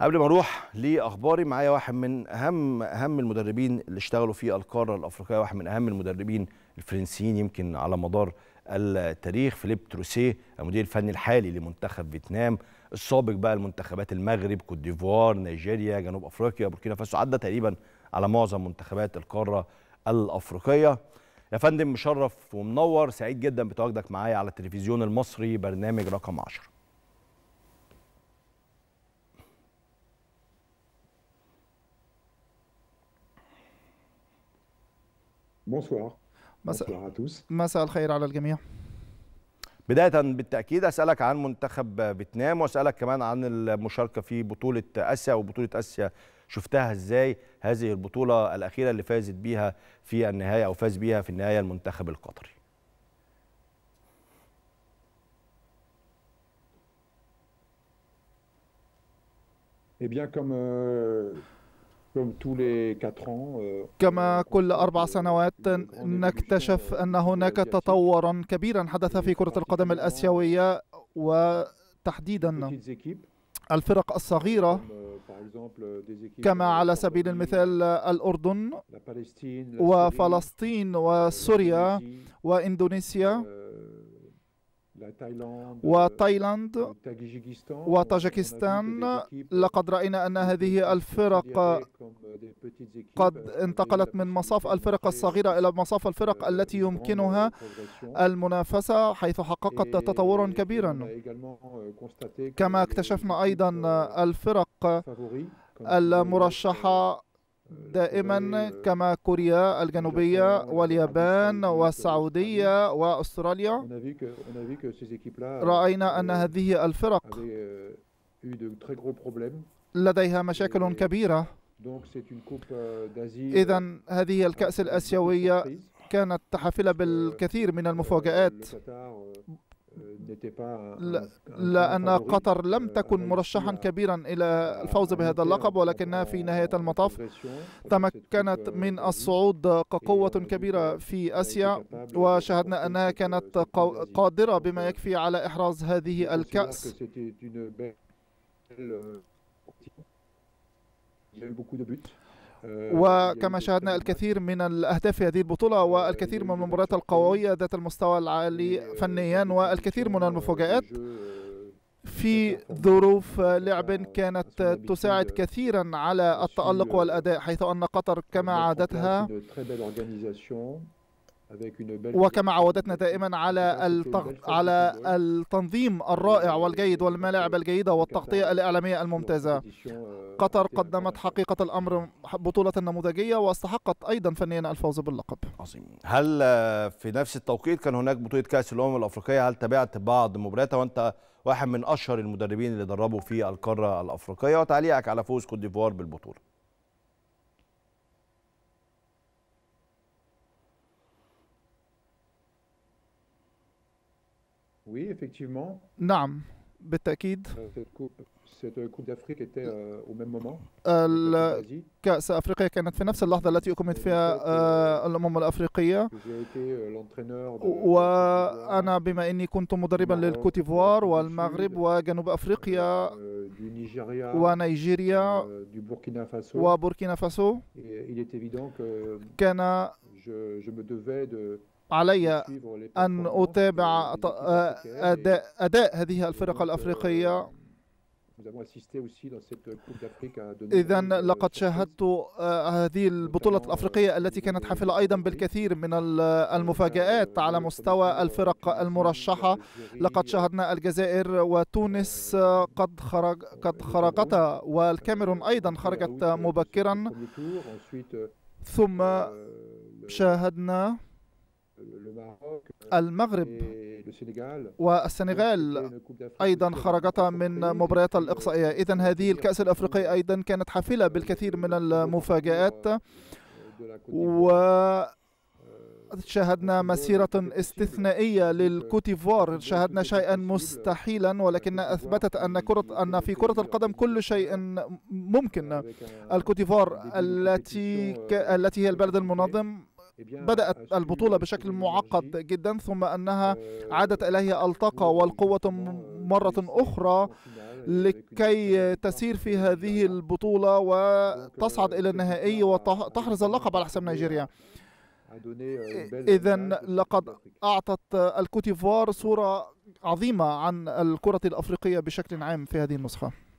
قبل ما اروح لاخباري معايا واحد من اهم اهم المدربين اللي اشتغلوا في القاره الافريقيه واحد من اهم المدربين الفرنسيين يمكن على مدار التاريخ فيليب تروسيه المدير الفني الحالي لمنتخب فيتنام السابق بقى المنتخبات المغرب كوت ديفوار نيجيريا جنوب افريقيا بوركينا فاسو عدى تقريبا على معظم منتخبات القاره الافريقيه يا فندم مشرف ومنور سعيد جدا بتواجدك معايا على التلفزيون المصري برنامج رقم 10 بونسوار بونسوار اتوس مساء الخير على الجميع بداية بالتأكيد أسألك عن منتخب فيتنام وأسألك كمان عن المشاركة في بطولة آسيا وبطولة آسيا شفتها إزاي هذه البطولة الأخيرة اللي فازت بيها في النهاية أو فاز بيها في النهاية المنتخب القطري Eh bien, comme euh, Euh, كما euh, كل أربع سنوات نكتشف أن هناك تطورا كبيرا حدث في كرة القدم الآسيوية وتحديدا الفرق الصغيرة euh, كما على سبيل المثال الأردن وفلسطين وسوريا وإندونيسيا وتايلاند وطاجكستان لقد رأينا أن هذه الفرق قد انتقلت من مصاف الفرق الصغيرة إلى مصاف الفرق التي يمكنها المنافسة حيث حققت تطورا كبيرا كما اكتشفنا أيضا الفرق المرشحة دائما كما كوريا الجنوبية واليابان والسعودية وأستراليا رأينا أن هذه الفرق لديها مشاكل كبيرة إذا هذه الكأس الآسيوية كانت حافلة بالكثير من المفاجآت لأن قطر لم euh, تكن مرشحا euh, كبيرا إلى الفوز بهذا اللقب ولكنها في نهاية المطاف تمكنت euh, من الصعود كقوة كبيرة في آسيا وشاهدنا أنها كانت قادرة بما يكفي على إحراز هذه الكأس وكما آه، شاهدنا الكثير من الأهداف في هذه البطولة والكثير من المباريات القوية ذات المستوى العالي فنيا والكثير من المفاجآت في ظروف لعب كانت تساعد كثيرا على التألق والأداء حيث أن قطر كما عادتها وكما عودتنا دائما على التغ... على التنظيم الرائع والجيد والملاعب الجيدة والتغطية الإعلامية الممتازة euh, قطر قدمت حقيقة الأمر بطولة نموذجية واستحقت أيضا فنيا الفوز باللقب عظيم هل آه، في نفس التوقيت كان هناك بطولة كأس الأمم الأفريقية هل تابعت بعض مبارياتها وأنت واحد من أشهر المدربين اللي دربوا في القارة الأفريقية وتعليقك على فوز كوت ديفوار بالبطولة oui, effectivement. نعم بالتأكيد. كأس أفريقيا كانت في نفس اللحظة التي أقيمت فيها الأمم الأفريقية. وأنا بما أني كنت مدربا للكوتيفوار والمغرب وجنوب أفريقيا ونيجيريا وبوركينا فاسو كان علي أن أتابع آه، أداء, أداء هذه الفرق euh, الأفريقية إذا لقد شاهدت آه، هذه البطولة الأفريقية euh, التي كانت حافلة أيضا بالكثير من المفاجآت على مستوى الفرق المرشحة لقد شاهدنا الجزائر وتونس آه، قد خرج قد خرجتا والكاميرون أيضا خرجت مبكرا ثم euh, شاهدنا Euh, المغرب والسنغال أيضا خرجتا من مباريات الإقصائية euh, إذا هذه الكأس الأفريقية أيضا كانت حافلة بالكثير من المفاجآت euh, و شاهدنا مسيرة استثنائية للكوتيفوار شاهدنا شيئا مستحيلا ولكن أثبتت أن كرة أن في كرة القدم كل شيء ممكن الكوتيفوار التي التي هي البلد المنظم إيه بدأت البطولة بشكل معقد جدا ثم أنها آه، عادت إليها الطاقة والقوة مرة أخرى يعني، لكي تسير في هذه يعني. البطولة وتصعد إلى النهائي وتحرز اللقب على حساب نيجيريا يعني. آه، إذا لقد أعطت الكوتيفوار صورة عظيمة عن الكرة الأفريقية بشكل عام في هذه النسخة